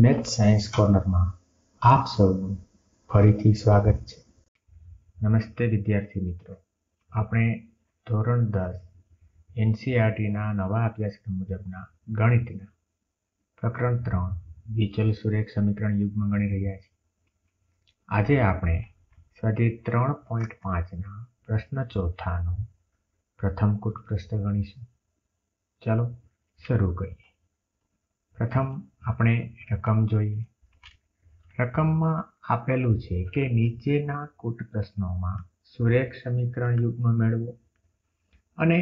math science કોર્નરમાં આપ સૌનું ફરીથી સ્વાગત છે નમસ્તે વિદ્યાર્થી મિત્રો આપણે ધોરણ દસ એનસીઆરટીના નવા અભ્યાસક્રમ મુજબના ગણિતના પ્રકરણ ત્રણ વિચલ સુરેખ સમીકરણ યુગમાં ગણી રહ્યા છીએ આજે આપણે સ્વાધ્યાય ત્રણ પોઈન્ટ પાંચના પ્રશ્ન ચોથાનો પ્રથમ કૂટ પ્રશ્ન ગણીશું ચાલો શરૂ કરીએ પ્રથમ આપણે રકમ જોઈએ રકમમાં આપેલું છે કે નીચેના કૂટ પ્રશ્નોમાં સુરેખ સમીકરણ યુગ્મ મેળવો અને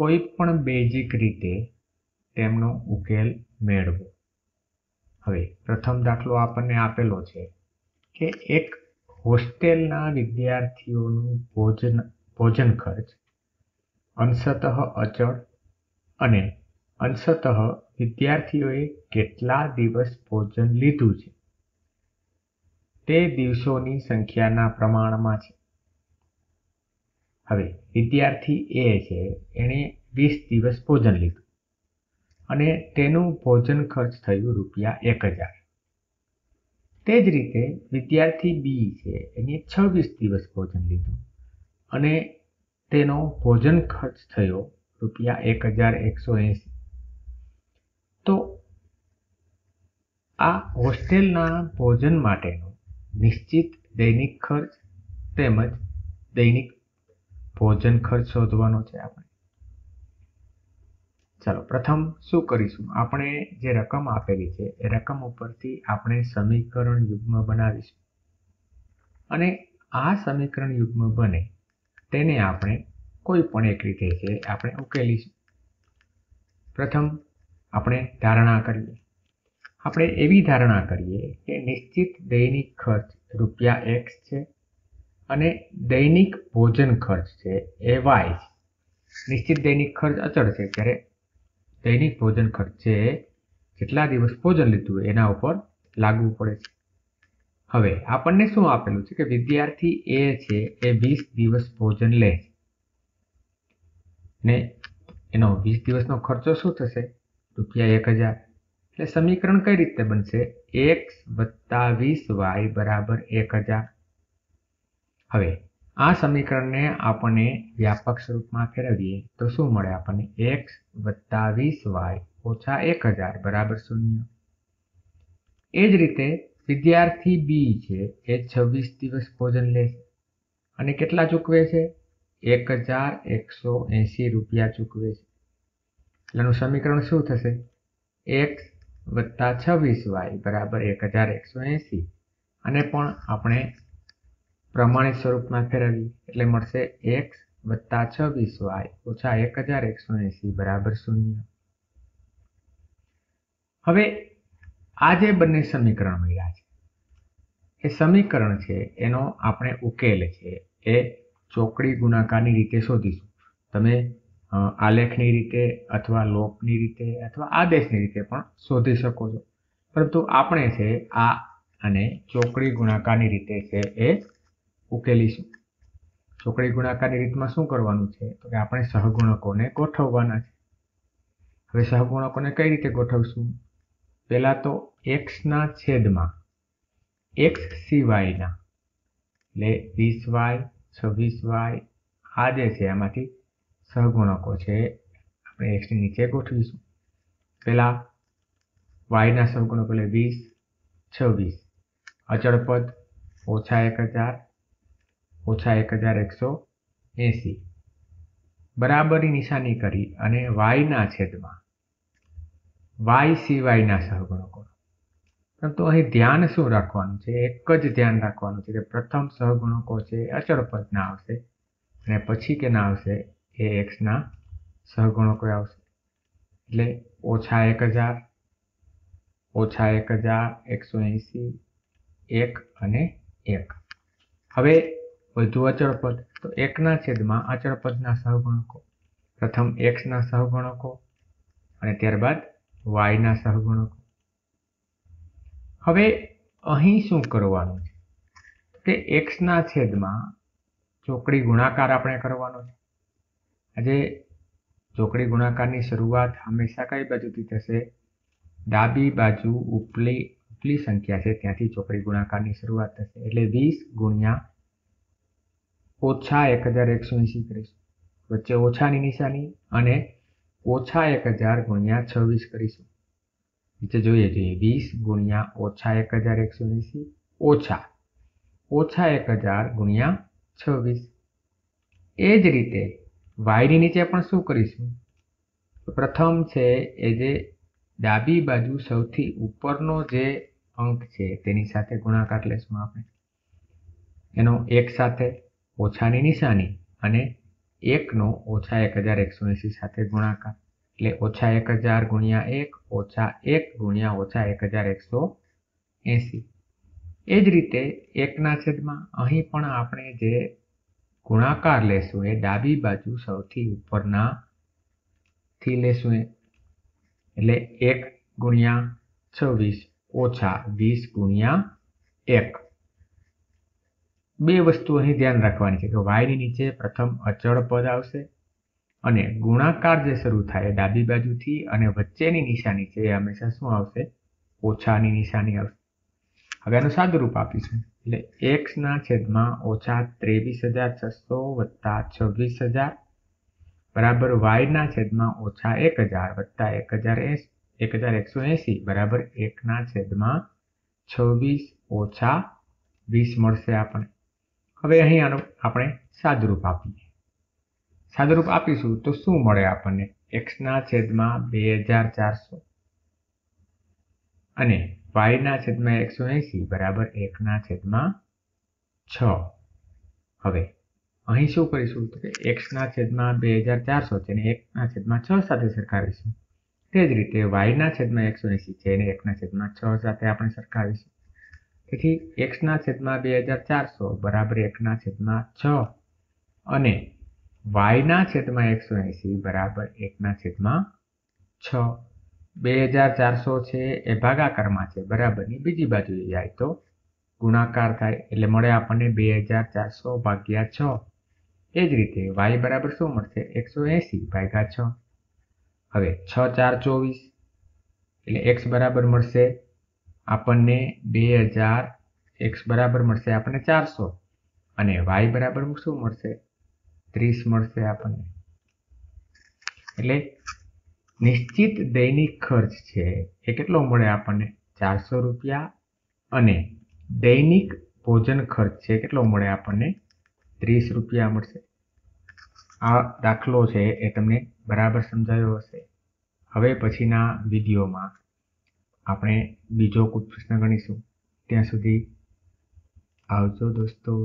કોઈ પણ બેઝિક રીતે તેમનો ઉકેલ મેળવો હવે પ્રથમ દાખલો આપણને આપેલો છે કે એક હોસ્ટેલના વિદ્યાર્થીઓનું ભોજન ભોજન ખર્ચ અંશતઃ અચળ અને અંશતઃ વિદ્યાર્થીઓએ કેટલા દિવસ ભોજન લીધું છે તે દિવસોની સંખ્યાના પ્રમાણમાં છે હવે વિદ્યાર્થી એ છે એણે વીસ દિવસ ભોજન લીધું અને તેનું ભોજન ખર્ચ થયું રૂપિયા એક હજાર તે જ રીતે વિદ્યાર્થી બી છે એને છવ્વીસ દિવસ ભોજન લીધું અને તેનો ભોજન ખર્ચ થયો રૂપિયા એક હજાર એકસો એંસી તો આ હોસ્ટેલના ભોજન માટેનો નિશ્ચિત દૈનિક ખર્ચ તેમજ દૈનિક ભોજન ખર્ચ શોધવાનો છે આપણે ચાલો પ્રથમ શું કરીશું આપણે જે રકમ આપેલી છે એ રકમ ઉપરથી આપણે સમીકરણ યુગ્મ બનાવીશું અને આ સમીકરણ યુગ્મ બને તેને આપણે કોઈ પણ એક રીતે છે આપણે ઉકેલીશું પ્રથમ આપણે ધારણા કરીએ આપણે એવી ધારણા કરીએ કે નિશ્ચિત દૈનિક ખર્ચ રૂપિયા એક્સ છે અને દૈનિક ભોજન ખર્ચ છે એ વાય છે નિશ્ચિત દૈનિક ખર્ચ અચળ છે ત્યારે દૈનિક ભોજન ખર્ચ છે જેટલા દિવસ ભોજન લીધું એના ઉપર લાગવું પડે છે હવે આપણને શું આપેલું છે કે વિદ્યાર્થી એ છે એ વીસ દિવસ ભોજન લે ને એનો વીસ દિવસનો ખર્ચો શું થશે રૂપિયા એક હજાર એટલે સમીકરણ કઈ રીતે બનશે એક્સ વત્તા વીસ વાય બરાબર એક હજાર હવે આ સમીકરણને આપણે વ્યાપક સ્વરૂપમાં ફેરવીએ તો શું મળે આપણને એક્સ વત્તા વીસ વાય ઓછા એક હજાર બરાબર શૂન્ય એ જ રીતે વિદ્યાર્થી બી છે એ છવ્વીસ દિવસ ભોજન લે છે અને કેટલા ચૂકવે છે એક હજાર એકસો એંસી રૂપિયા ચૂકવે છે એટલેનું સમીકરણ શું થશે એક્સ વત્તા છવ્વીસ વાય બરાબર એક હજાર એકસો એંસી અને પણ આપણે પ્રમાણિત સ્વરૂપમાં ફેરવીએ એટલે મળશે એક્સ વત્તા છવ્વીસ વાય ઓછા એક હજાર એકસો એંસી બરાબર શૂન્ય હવે આ જે બંને સમીકરણ મળ્યા છે એ સમીકરણ છે એનો આપણે ઉકેલ છે એ ચોકડી ગુણાકારની રીતે શોધીશું તમે આલેખની રીતે અથવા લોકની રીતે અથવા આદેશની રીતે પણ શોધી શકો છો પરંતુ આપણે છે આ અને ચોકડી ગુણાકારની રીતે છે એ ઉકેલીશું ચોકડી ગુણાકારની રીતમાં શું કરવાનું છે તો કે આપણે સહગુણકોને ગોઠવવાના છે હવે સહગુણકોને કઈ રીતે ગોઠવશું પહેલાં તો એક્સના છેદમાં એક્સ સિવાયના એટલે વીસ વાય છવ્વીસ વાય આ જે છે એમાંથી સહગુણકો છે આપણે એક્સની નીચે ગોઠવીશું પહેલાં વાયના સહગુણકો એટલે વીસ છવ્વીસ અચળપદ ઓછા એક હજાર ઓછા એક હજાર એકસો એંસી બરાબરી નિશાની કરી અને વાયના છેદમાં વાય સિવાયના સહગુણકો પરંતુ અહીં ધ્યાન શું રાખવાનું છે એક જ ધ્યાન રાખવાનું છે કે પ્રથમ સહગુણકો છે અચળ પદના આવશે અને પછી કેના આવશે એ એક્સના સહગુણકો આવશે એટલે ઓછા એક હજાર ઓછા એક હજાર એકસો એંસી એક અને એક હવે વધુ અચળપદ પદ તો એકના છેદમાં અચળ પદના સહગુણકો પ્રથમ એક્સના સહગુણકો અને ત્યારબાદ વાયના સહગુણકો હવે અહીં શું કરવાનું છે કે એક્સના છેદમાં ચોકડી ગુણાકાર આપણે કરવાનો છે આજે ચોકડી ગુણાકારની શરૂઆત હંમેશા કઈ બાજુથી થશે ડાબી બાજુ ઉપલી ઉપલી સંખ્યા છે ત્યાંથી ચોકડી ગુણાકારની શરૂઆત થશે એટલે વીસ ગુણ્યા ઓછા એક હજાર એકસો એસી કરીશું વચ્ચે ઓછાની નિશાની અને ઓછા એક હજાર ગુણ્યા છવ્વીસ કરીશું નીચે જોઈએ જોઈએ વીસ ગુણ્યા ઓછા એક હજાર એકસો એંસી ઓછા ઓછા એક હજાર ગુણ્યા છવ્વીસ એ જ રીતે વાયરી નીચે પણ શું કરીશું પ્રથમ છે એ જે ડાબી બાજુ સૌથી ઉપરનો જે અંક છે તેની સાથે ગુણાકાર લેશું આપણે એનો એક સાથે ઓછાની નિશાની અને એકનો ઓછા એક હજાર એકસો એંસી સાથે ગુણાકાર એટલે ઓછા એક હજાર ગુણ્યા એક ઓછા એક ગુણ્યા ઓછા એક હજાર એકસો એંસી એ જ રીતે એકના છેદમાં અહીં પણ આપણે જે ગુણાકાર લેશું એ ડાબી બાજુ સૌથી ઉપરના થી લેશું એટલે એક ગુણ્યા છવ્વીસ ઓછા વીસ ગુણ્યા એક બે વસ્તુ અહીં ધ્યાન રાખવાની છે કે વાયની નીચે પ્રથમ અચળ પદ આવશે અને ગુણાકાર જે શરૂ થાય ડાબી બાજુથી અને વચ્ચેની નિશાની છે એ હંમેશા શું આવશે ઓછાની નિશાની આવશે હવે એનું સાદુરૂપ આપીશું એટલે એક્સના છેદમાં ઓછા ત્રેવીસ હજાર છસો વત્તા છવ્વીસ હજાર બરાબર વાયના છેદમાં ઓછા એક હજાર વત્તા એક હજાર એક હજાર એકસો એંસી બરાબર એકના છેદમાં છવ્વીસ ઓછા વીસ મળશે આપણે હવે અહીં આનું આપણે સાદુરૂપ આપીએ સાદુરૂપ આપીશું તો શું મળે આપણને એક્સના છેદમાં બે હજાર ચારસો અને વાયના છેદમાં એકસો એંસી બરાબર એકના છેદમાં છ હવે અહીં શું કરીશું તો કે એક્સના છેદમાં બે હજાર ચારસો છે એને એકના છેદમાં છ સાથે સરખાવીશું તે જ રીતે વાયના છેદમાં એકસો એંસી છે એને એકના છેદમાં છ સાથે આપણે સરખાવીશું તેથી એક્સના છેદમાં બે હજાર ચારસો બરાબર એકના છેદમાં છ અને વાયના છેદમાં એકસો એંસી બરાબર એકના છેદમાં છ બે હજાર ચારસો છે એ ભાગાકારમાં છે બરાબરની બીજી બાજુએ જાય તો ગુણાકાર થાય એટલે મળે આપણને બે હજાર ચારસો ભાગ્યા છ એ જ રીતે વાય બરાબર શું મળશે એકસો એંસી ભાગ્યા છ હવે છ ચાર ચોવીસ એટલે એક્સ બરાબર મળશે આપણને બે હજાર એક્સ બરાબર મળશે આપણને ચારસો અને વાય બરાબર શું મળશે ત્રીસ મળશે આપણને એટલે નિશ્ચિત દૈનિક ખર્ચ છે એ કેટલો મળે આપણને ચારસો રૂપિયા અને દૈનિક ભોજન ખર્ચ છે કેટલો મળે આપણને ત્રીસ રૂપિયા મળશે આ દાખલો છે એ તમને બરાબર સમજાયો હશે હવે પછીના વિડીયોમાં આપણે બીજો કોઈ પ્રશ્ન ગણીશું ત્યાં સુધી આવજો દોસ્તો